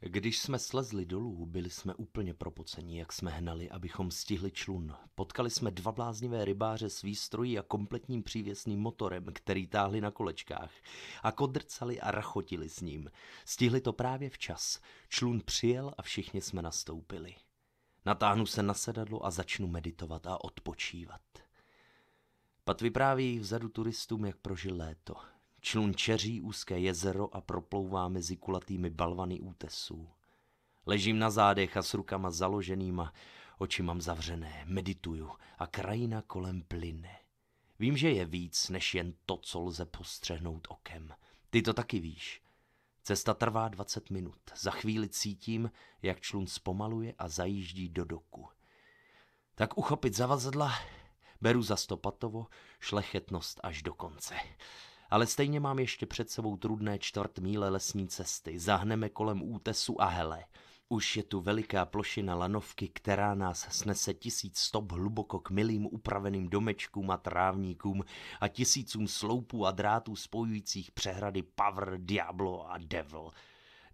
Když jsme slezli dolů, byli jsme úplně propocení, jak jsme hnali, abychom stihli člun. Potkali jsme dva bláznivé rybáře s výstrojí a kompletním přívěsným motorem, který táhli na kolečkách. A kodrcali a rachotili s ním. Stihli to právě včas. Člun přijel a všichni jsme nastoupili. Natáhnu se na sedadlo a začnu meditovat a odpočívat. Pat vypráví vzadu turistům, jak prožil léto člunčeří úzké jezero a proplouvá mezi kulatými balvany útesů. Ležím na zádech a s rukama založenýma, oči mám zavřené, medituju a krajina kolem plyne. Vím, že je víc, než jen to, co lze postřehnout okem. Ty to taky víš. Cesta trvá 20 minut. Za chvíli cítím, jak člun zpomaluje a zajíždí do doku. Tak uchopit zavazadla, beru za stopatovo šlechetnost až do konce ale stejně mám ještě před sebou trudné čtvrt míle lesní cesty. Zahneme kolem útesu a hele. Už je tu veliká plošina lanovky, která nás snese tisíc stop hluboko k milým upraveným domečkům a trávníkům a tisícům sloupů a drátů spojujících přehrady Pavr, Diablo a Devil.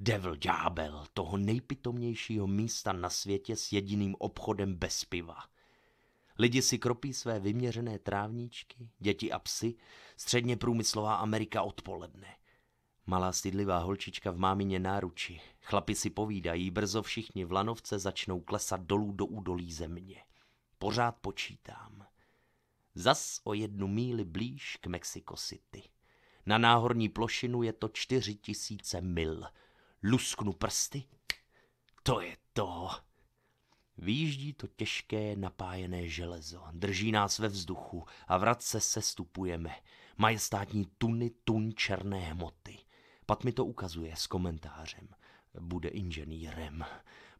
Devil Ďábel, toho nejpitomnějšího místa na světě s jediným obchodem bez piva. Lidi si kropí své vyměřené trávníčky, děti a psy, středně průmyslová Amerika odpoledne. Malá stydlivá holčička v mámině náruči. Chlapi si povídají, brzo všichni v lanovce začnou klesat dolů do údolí země. Pořád počítám. Zas o jednu míli blíž k Mexico City. Na náhorní plošinu je to čtyři tisíce mil. Lusknu prsty. To je to. Výjíždí to těžké napájené železo, drží nás ve vzduchu a vratce se stupujeme. Majestátní tuny tun černé hmoty. Pat mi to ukazuje s komentářem. Bude inženýrem.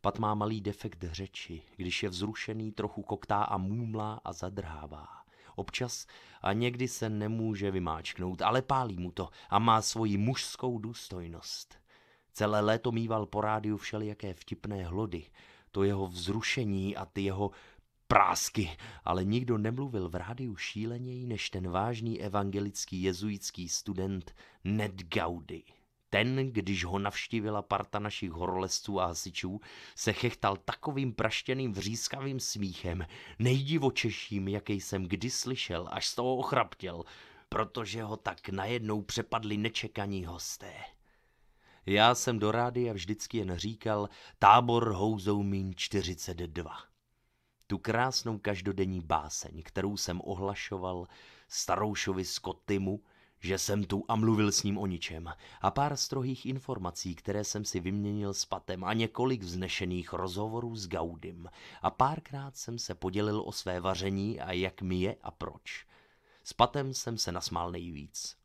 Pat má malý defekt řeči, když je vzrušený, trochu koktá a mumlá a zadrhává. Občas a někdy se nemůže vymáčknout, ale pálí mu to a má svoji mužskou důstojnost. Celé léto mýval po rádiu všelijaké vtipné hlody, to jeho vzrušení a ty jeho prásky, ale nikdo nemluvil v rádiu šíleněji než ten vážný evangelický jezuitský student Ned Gaudy. Ten, když ho navštívila parta našich horolezců a hasičů, se chechtal takovým praštěným vřískavým smíchem, nejdivočeším, jaký jsem kdy slyšel, až z toho ochraptěl, protože ho tak najednou přepadli nečekaní hosté. Já jsem do a vždycky jen říkal tábor houzou mín 42. Tu krásnou každodenní báseň, kterou jsem ohlašoval staroušovi Scottimu, že jsem tu a mluvil s ním o ničem a pár strohých informací, které jsem si vyměnil s Patem a několik vznešených rozhovorů s Gaudim, a párkrát jsem se podělil o své vaření a jak mi je a proč. S Patem jsem se nasmál nejvíc.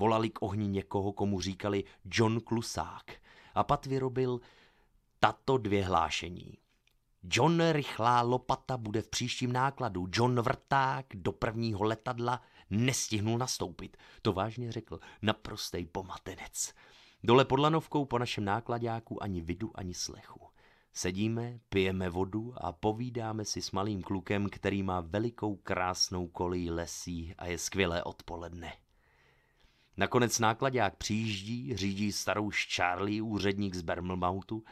Volali k ohni někoho, komu říkali John Klusák. A pat vyrobil tato dvě hlášení. John Rychlá lopata bude v příštím nákladu. John Vrták do prvního letadla nestihnul nastoupit. To vážně řekl naprostej pomatenec. Dole pod lanovkou po našem nákladáku ani vidu, ani slechu. Sedíme, pijeme vodu a povídáme si s malým klukem, který má velikou krásnou kolí lesí a je skvělé odpoledne. Nakonec nákladák přijíždí, řídí starou Charlie, úředník z Bermelmautu,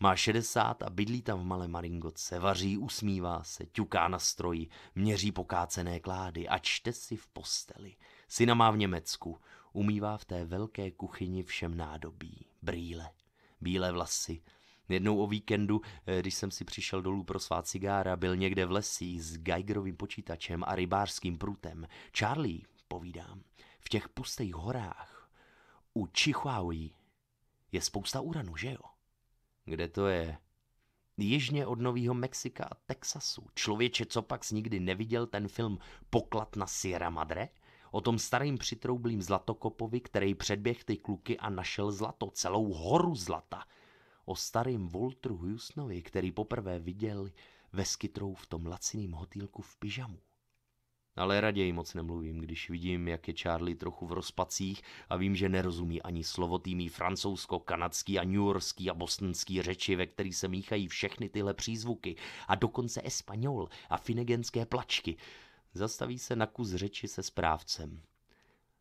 má 60 a bydlí tam v malé Maringotce, vaří, usmívá se, ťuká na stroji, měří pokácené klády a čte si v posteli. Syna má v Německu, umývá v té velké kuchyni všem nádobí, brýle, bílé vlasy. Jednou o víkendu, eh, když jsem si přišel dolů pro svá cigára, byl někde v lesích s Geigerovým počítačem a rybářským prutem. Charlie, povídám, v těch pustých horách u Chihuahui je spousta uranu, že jo? Kde to je? Jižně od Nového Mexika a Texasu. Člověče, co pak nikdy neviděl ten film Poklad na Sierra Madre? O tom starým přitroublým zlatokopovi, který předběh ty kluky a našel zlato, celou horu zlata. O starým Voltru Husnovi, který poprvé viděl ve skytrou v tom laciném hotýlku v pyžamu. Ale raději moc nemluvím, když vidím, jak je Charlie trochu v rozpacích a vím, že nerozumí ani slovotými francouzsko-kanadský a newyorský a bostonský řeči, ve který se míchají všechny tyhle přízvuky a dokonce espanol a finegenské plačky. Zastaví se na kus řeči se správcem.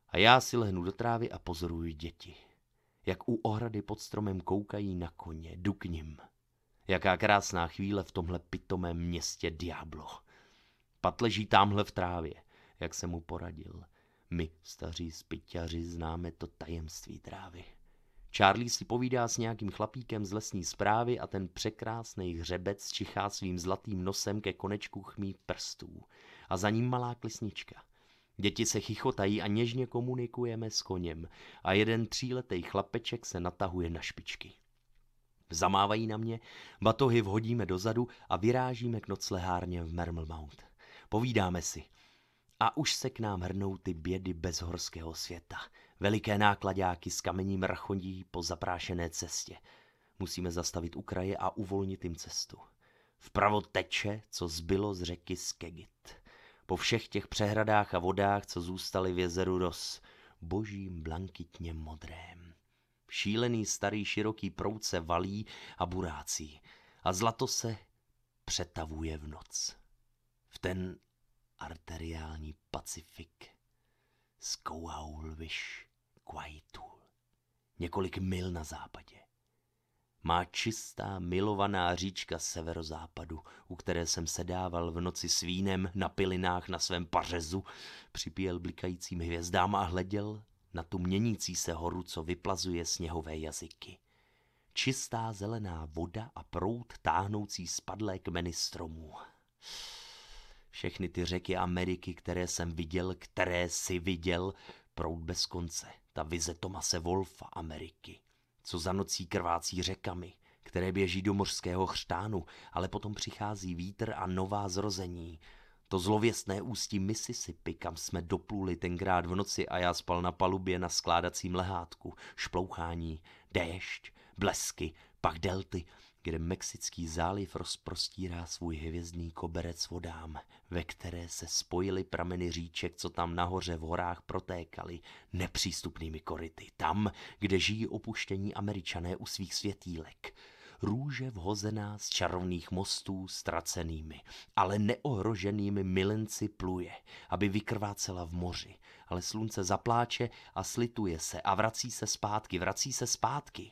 A já si lehnu do trávy a pozoruji děti. Jak u ohrady pod stromem koukají na koně, duk ním. nim. Jaká krásná chvíle v tomhle pitomém městě Diablo. Pat leží tamhle v trávě, jak se mu poradil. My, staří spyťaři, známe to tajemství trávy. Charlie si povídá s nějakým chlapíkem z lesní zprávy a ten překrásný hřebec čichá svým zlatým nosem ke konečku chmí prstů. A za ním malá klisnička. Děti se chichotají a něžně komunikujeme s koněm a jeden tříletý chlapeček se natahuje na špičky. Zamávají na mě, batohy vhodíme dozadu a vyrážíme k noclehárně v Mermelmount povídáme si. A už se k nám hrnou ty bědy bezhorského světa. Veliké nákladáky s kamením rachodí po zaprášené cestě. Musíme zastavit u kraje a uvolnit jim cestu. Vpravo teče, co zbylo z řeky Skegit. Po všech těch přehradách a vodách, co zůstaly v jezeru Ros, božím blankitně modrém. Šílený starý široký proud se valí a burácí a zlato se přetavuje v noc v ten arteriální Pacifik z Kouhaulviš Kvajtul, několik mil na západě. Má čistá, milovaná říčka severozápadu, u které jsem sedával v noci s vínem na pilinách na svém pařezu, připíjel blikajícím hvězdám a hleděl na tu měnící se horu, co vyplazuje sněhové jazyky. Čistá zelená voda a prout táhnoucí spadlé kmeny stromů. Všechny ty řeky Ameriky, které jsem viděl, které si viděl, proud bez konce. Ta vize Tomase Wolfa Ameriky. Co za nocí krvácí řekami, které běží do mořského chřtánu, ale potom přichází vítr a nová zrození. To zlověstné ústí Mississippi, kam jsme dopluli tenkrát v noci a já spal na palubě na skládacím lehátku. Šplouchání, déšť, blesky, pak delty, kde Mexický záliv rozprostírá svůj hvězdný koberec vodám, ve které se spojily prameny říček, co tam nahoře v horách protékaly nepřístupnými koryty, tam, kde žijí opuštění američané u svých světílek růže vhozená z čarovných mostů ztracenými, ale neohroženými milenci pluje, aby vykrvácela v moři. Ale slunce zapláče a slituje se a vrací se zpátky, vrací se zpátky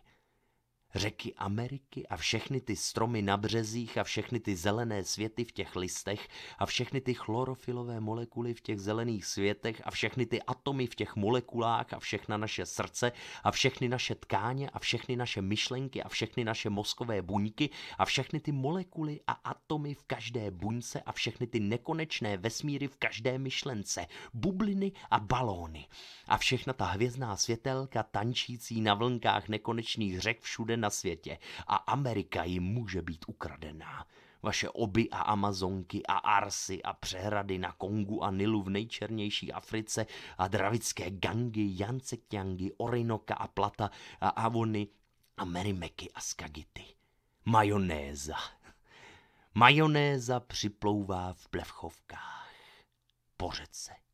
řeky Ameriky a všechny ty stromy na březích a všechny ty zelené světy v těch listech a všechny ty chlorofilové molekuly v těch zelených světech a všechny ty atomy v těch molekulách a všechna naše srdce a všechny naše tkáně a všechny naše myšlenky a všechny naše mozkové buňky a všechny ty molekuly a atomy v každé buňce a všechny ty nekonečné vesmíry v každé myšlence, bubliny a balóny a všechna ta hvězdná světelka tančící na vlnkách nekonečných řek všude na světě. A Amerika jim může být ukradená. Vaše oby a amazonky a arsy a přehrady na Kongu a Nilu v nejčernější Africe a dravické gangy, jancekťangy, orinoka a plata a avony a merimeky a skagity. Majonéza. Majonéza připlouvá v plevchovkách. Po řece.